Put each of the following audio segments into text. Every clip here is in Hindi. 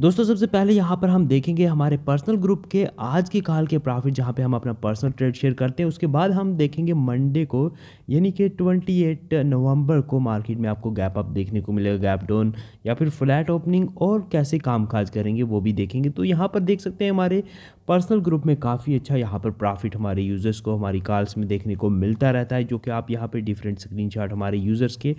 दोस्तों सबसे पहले यहाँ पर हम देखेंगे हमारे पर्सनल ग्रुप के आज के काल के प्रॉफिट जहाँ पे हम अपना पर्सनल ट्रेड शेयर करते हैं उसके बाद हम देखेंगे मंडे को यानी कि 28 नवंबर को मार्केट में आपको गैप अप देखने को मिलेगा गैप डाउन या फिर फ्लैट ओपनिंग और कैसे कामकाज करेंगे वो भी देखेंगे तो यहाँ पर देख सकते हैं हमारे पर्सनल ग्रुप में काफ़ी अच्छा यहाँ पर प्रॉफिट हमारे यूज़र्स को हमारी कॉल्स में देखने को मिलता रहता है जो कि आप यहाँ पर डिफरेंट स्क्रीन हमारे यूज़र्स के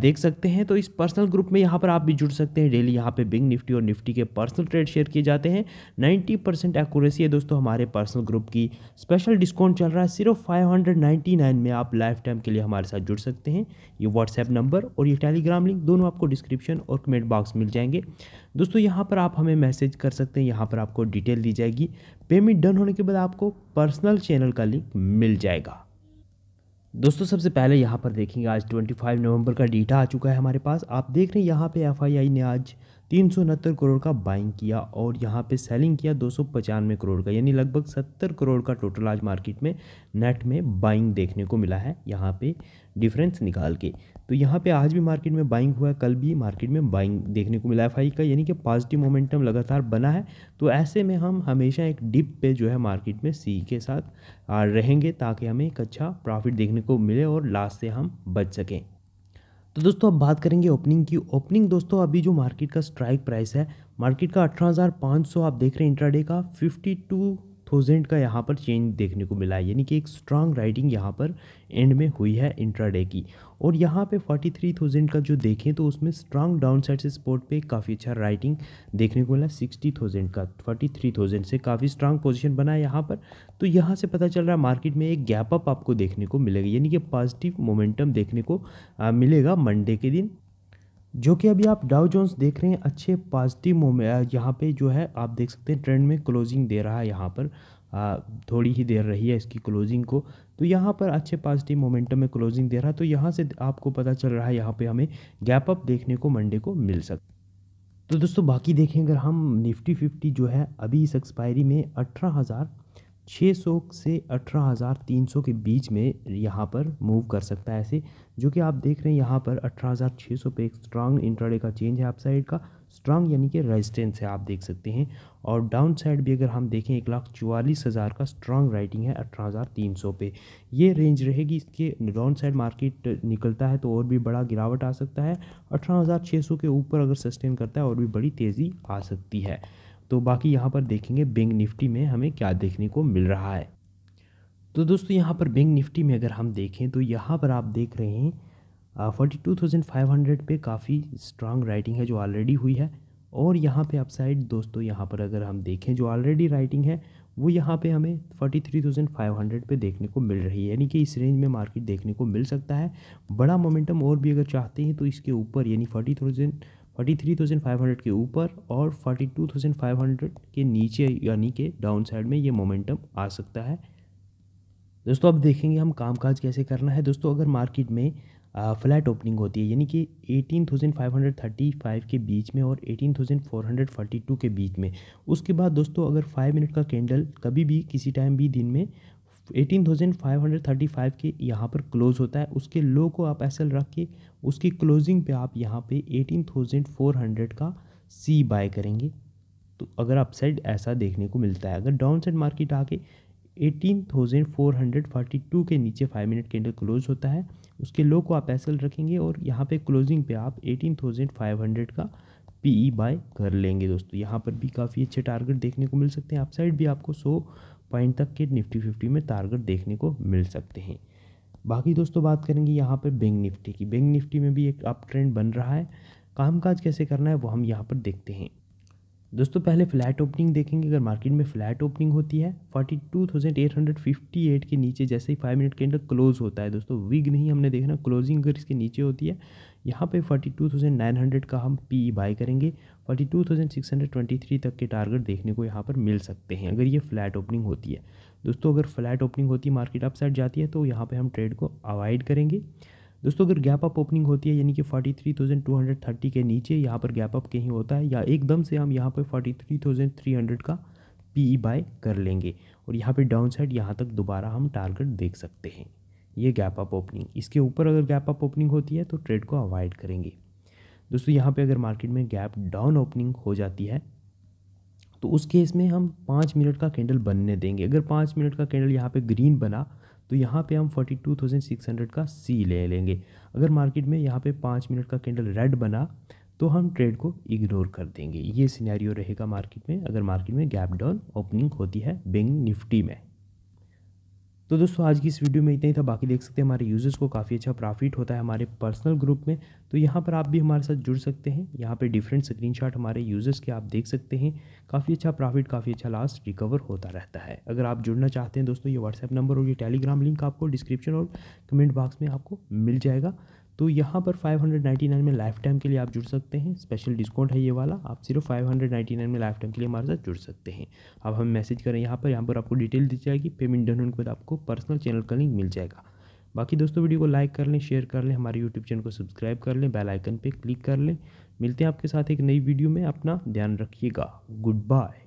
देख सकते हैं तो इस पर्सनल ग्रुप में यहाँ पर आप भी जुड़ सकते हैं डेली यहाँ पर बिग निफ्टी और निफ्टी के पर्सनल ट्रेड शेयर किए जाते हैं नाइन्टी परसेंट है दोस्तों हमारे पर्सनल ग्रुप की स्पेशल डिस्काउंट चल रहा है सिर्फ फाइव में आप लाइफ टाइम के लिए हमारे साथ जुड़ सकते हैं ये व्हाट्सएप नंबर और ये टेलीग्राम लिंक दोनों आपको डिस्क्रिप्शन और कमेंट बॉक्स मिल जाएंगे दोस्तों यहाँ पर आप हमें मैसेज कर सकते हैं यहाँ पर आपको डिटेल दी जाएगी पेमेंट डन होने के बाद आपको पर्सनल चैनल का लिंक मिल जाएगा दोस्तों सबसे पहले यहाँ पर देखेंगे आज 25 नवंबर का डेटा आ चुका है हमारे पास आप देख रहे हैं यहाँ पे एफआईआई ने आज तीन करोड़ का बाइंग किया और यहाँ पे सेलिंग किया दो करोड़ का यानी लगभग 70 करोड़ का टोटल आज मार्केट में नेट में बाइंग देखने को मिला है यहाँ पे डिफरेंस निकाल के तो यहाँ पे आज भी मार्केट में बाइंग हुआ है कल भी मार्केट में बाइंग देखने को मिला है फाइव का यानी कि पॉजिटिव मोमेंटम लगातार बना है तो ऐसे में हम हमेशा एक डिप पे जो है मार्केट में सी के साथ रहेंगे ताकि हमें एक अच्छा प्रॉफिट देखने को मिले और लास्ट से हम बच सकें तो दोस्तों अब बात करेंगे ओपनिंग की ओपनिंग दोस्तों अभी जो मार्केट का स्ट्राइक प्राइस है मार्केट का 18,500 आप देख रहे हैं इंट्राडे का 52,000 का यहाँ पर चेंज देखने को मिला है यानी कि एक स्ट्रांग राइडिंग यहाँ पर एंड में हुई है इंट्राडे की और यहाँ पे 43,000 का जो देखें तो उसमें स्ट्रांग डाउन साइड से स्पोर्ट पे काफ़ी अच्छा राइटिंग देखने को मिला 60,000 का 43,000 से काफ़ी स्ट्रांग पोजीशन बना है यहाँ पर तो यहाँ से पता चल रहा है मार्केट में एक गैप अप आपको देखने को मिलेगा यानी कि पॉजिटिव मोमेंटम देखने को आ, मिलेगा मंडे के दिन जो कि अभी आप डाउ जोन्स देख रहे हैं अच्छे पॉजिटिव मोमेंट यहाँ पे जो है आप देख सकते हैं ट्रेंड में क्लोजिंग दे रहा है यहाँ पर थोड़ी ही देर रही है इसकी क्लोजिंग को तो यहाँ पर अच्छे पॉजिटिव मोमेंटम में क्लोजिंग दे रहा है तो यहाँ से आपको पता चल रहा है यहाँ पे हमें गैप अप देखने को मंडे को मिल सकता तो दोस्तों बाकी देखें अगर हम निफ्टी फिफ्टी जो है अभी इस एक्सपायरी में अठारह हज़ार छः सौ से अठारह हज़ार तीन सौ के बीच में यहाँ पर मूव कर सकता है ऐसे जो कि आप देख रहे हैं यहाँ पर अठारह हज़ार छः सौ पे एक स्ट्रांग इंट्राडे का चेंज है आप साइड का स्ट्रांग यानी कि रेजिस्टेंस है आप देख सकते हैं और डाउन साइड भी अगर हम देखें एक लाख चौवालीस हज़ार का स्ट्रांग राइटिंग है अठारह हज़ार तीन सौ पे ये रेंज रहेगी इसके डाउन साइड मार्केट निकलता है तो और भी बड़ा गिरावट आ सकता है अठारह हज़ार छः सौ के ऊपर अगर सस्टेन करता है और भी बड़ी तेज़ी आ सकती है तो बाकी यहाँ पर देखेंगे बैंक निफ्टी में हमें क्या देखने को मिल रहा है तो दोस्तों यहाँ पर बैंक निफ्टी में अगर हम देखें तो यहाँ पर आप देख रहे हैं forty two thousand five hundred पर काफ़ी स्ट्रांग राइटिंग है जो ऑलरेडी हुई है और यहाँ पे अपसाइड दोस्तों यहाँ पर अगर हम देखें जो ऑलरेडी राइटिंग है वो यहाँ पे हमें forty three thousand five hundred पर देखने को मिल रही है यानी कि इस रेंज में मार्केट देखने को मिल सकता है बड़ा मोमेंटम और भी अगर चाहते हैं तो इसके ऊपर यानी forty thousand forty three thousand five hundred के ऊपर और forty two thousand five hundred के नीचे यानी के डाउन साइड में ये मोमेंटम आ सकता है दोस्तों अब देखेंगे हम कामकाज कैसे करना है दोस्तों अगर मार्केट में फ्लैट ओपनिंग होती है यानी कि eighteen thousand five hundred thirty five के बीच में और eighteen thousand four hundred forty two के बीच में उसके बाद दोस्तों अगर फाइव मिनट का कैंडल कभी भी किसी टाइम भी दिन में 18,535 के यहाँ पर क्लोज़ होता है उसके लो को आप ऐसे रख के उसकी क्लोजिंग पे आप यहाँ पे 18,400 का सी बाय करेंगे तो अगर अपसाइड ऐसा देखने को मिलता है अगर डाउन साइड मार्केट आके 18,442 के नीचे फाइव मिनट के अंदर क्लोज होता है उसके लो को आप ऐसे रखेंगे और यहाँ पे क्लोजिंग पे आप 18,500 का ई बाय e कर लेंगे दोस्तों यहाँ पर भी काफ़ी अच्छे टारगेट देखने को मिल सकते हैं अपसाइड भी आपको सो पॉइंट तक के निफ्टी फिफ्टी में टारगेट देखने को मिल सकते हैं बाकी दोस्तों बात करेंगे यहाँ पर बैंक निफ्टी की बैंक निफ्टी में भी एक अप ट्रेंड बन रहा है कामकाज कैसे करना है वो हम यहाँ पर देखते हैं दोस्तों पहले फ्लैट ओपनिंग देखेंगे अगर मार्केट में फ्लैट ओपनिंग होती है 42,858 के नीचे जैसे ही फाइव मिनट के अंदर क्लोज होता है दोस्तों विग नहीं हमने देखना क्लोजिंग अगर इसके नीचे होती है यहाँ पे 42,900 का हम पी बाय करेंगे forty two thousand six hundred twenty three तक के टारगेट देखने को यहाँ पर मिल सकते हैं अगर ये फ्लैट ओपनिंग होती है दोस्तों अगर फ्लैट ओपनिंग होती है मार्केट अपसाइड जाती है तो यहाँ पर हम ट्रेड को अवॉइड करेंगे दोस्तों अगर गैप अप ओपनिंग होती है यानी कि 43,230 के नीचे यहाँ पर गैप अप कहीं होता है या एकदम से हम यहाँ पर 43,300 का पी बाय e कर लेंगे और यहाँ पर डाउन साइड यहाँ तक दोबारा हम टारगेट देख सकते हैं ये गैप अप ओपनिंग इसके ऊपर अगर गैप अप ओपनिंग होती है तो ट्रेड को अवॉइड करेंगे दोस्तों यहाँ पे अगर मार्केट में गैप डाउन ओपनिंग हो जाती है तो उस केस में हम पाँच मिनट का कैंडल बनने देंगे अगर पाँच मिनट का कैंडल यहाँ पे ग्रीन बना तो यहाँ पे हम 42,600 का सी ले लेंगे अगर मार्केट में यहाँ पे पाँच मिनट का कैंडल रेड बना तो हम ट्रेड को इग्नोर कर देंगे ये सीनारी रहेगा मार्केट में अगर मार्केट में गैप डाउन ओपनिंग होती है बैंक निफ्टी में तो दोस्तों आज की इस वीडियो में इतना ही था बाकी देख सकते हैं हमारे यूज़र्स को काफ़ी अच्छा प्रॉफिट होता है हमारे पर्सनल ग्रुप में तो यहाँ पर आप भी हमारे साथ जुड़ सकते हैं यहाँ पर डिफरेंट स्क्रीनशॉट हमारे यूज़र्स के आप देख सकते हैं काफ़ी अच्छा प्रॉफिट काफ़ी अच्छा लास्ट रिकवर होता रहता है अगर आप जुड़ना चाहते हैं दोस्तों ये व्हाट्सएप नंबर और ये टेलीग्राम लिंक आपको डिस्क्रिप्शन और कमेंट बॉक्स में आपको मिल जाएगा तो यहाँ पर 599 में लाइफ टाइम के लिए आप जुड़ सकते हैं स्पेशल डिस्काउंट है ये वाला आप सिर्फ 599 में लाइफ टाइम के लिए हमारे साथ जुड़ सकते हैं आप हमें मैसेज करें यहाँ पर यहाँ पर आपको डिटेल दी जाएगी पेमेंट डन होने के बाद आपको पर्सनल चैनल का लिंक मिल जाएगा बाकी दोस्तों वीडियो को लाइक कर लें शेयर कर लें हमारे यूट्यूब चैनल को सब्सक्राइब कर लें बेलाइकन आइकन पर क्लिक कर लें मिलते हैं आपके साथ एक नई वीडियो में अपना ध्यान रखिएगा गुड बाय